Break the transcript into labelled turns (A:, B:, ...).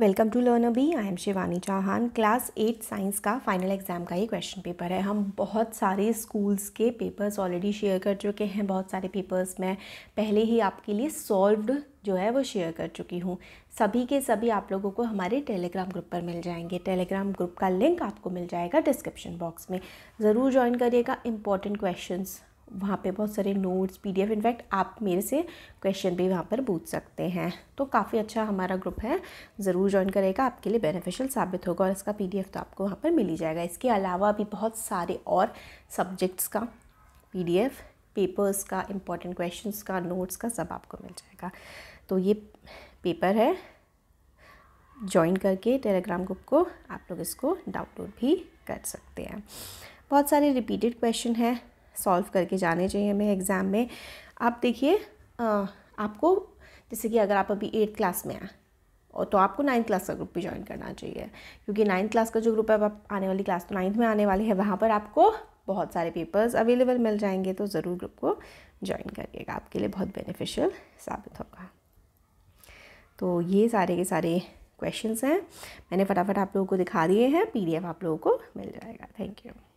A: welcome to learn B I am Shivani Chauhan class eight science का final exam का ये question paper है हम बहुत सारे स्कूल्स के पेपर्स ऑलरेडी शेयर कर चुके हैं बहुत सारे पेपर्स मैं पहले ही आपके लिए सॉल्व जो है वो शेयर कर चुकी हूँ सभी के सभी आप लोगों को हमारे टेलीग्राम ग्रुप पर मिल जाएंगे टेलीग्राम ग्रुप का लिंक आपको मिल जाएगा डिस्क्रिप्शन बॉक्स में ज़रूर ज्वाइन करिएगा इंपॉर्टेंट क्वेश्चन वहाँ पे बहुत सारे नोट्स पीडीएफ इनफैक्ट आप मेरे से क्वेश्चन भी वहाँ पर पूछ सकते हैं तो काफ़ी अच्छा हमारा ग्रुप है ज़रूर ज्वाइन करेगा आपके लिए बेनिफिशियल साबित होगा और इसका पीडीएफ तो आपको वहाँ पर मिल ही जाएगा इसके अलावा भी बहुत सारे और सब्जेक्ट्स का पीडीएफ पेपर्स का इम्पॉर्टेंट क्वेश्चन का नोट्स का सब आपको मिल जाएगा तो ये पेपर है ज्वाइन करके टेलीग्राम ग्रुप को आप लोग इसको डाउनलोड भी कर सकते हैं बहुत सारे रिपीटेड क्वेश्चन हैं सॉल्व करके जाने चाहिए हमें एग्ज़ाम में आप देखिए आपको जैसे कि अगर आप अभी एट्थ क्लास में हैं और तो आपको नाइन्थ क्लास का ग्रुप भी ज्वाइन करना चाहिए क्योंकि नाइन्थ क्लास का जो ग्रुप है आप आने वाली क्लास तो नाइन्थ में आने वाली है वहाँ पर आपको बहुत सारे पेपर्स अवेलेबल मिल जाएंगे तो ज़रूर ग्रुप को ज्वाइन करिएगा आपके लिए बहुत बेनिफिशियल साबित होगा तो ये सारे के सारे क्वेश्चंस हैं मैंने फटाफट आप लोगों को दिखा दिए हैं पीडीएफ आप लोगों को मिल जाएगा थैंक यू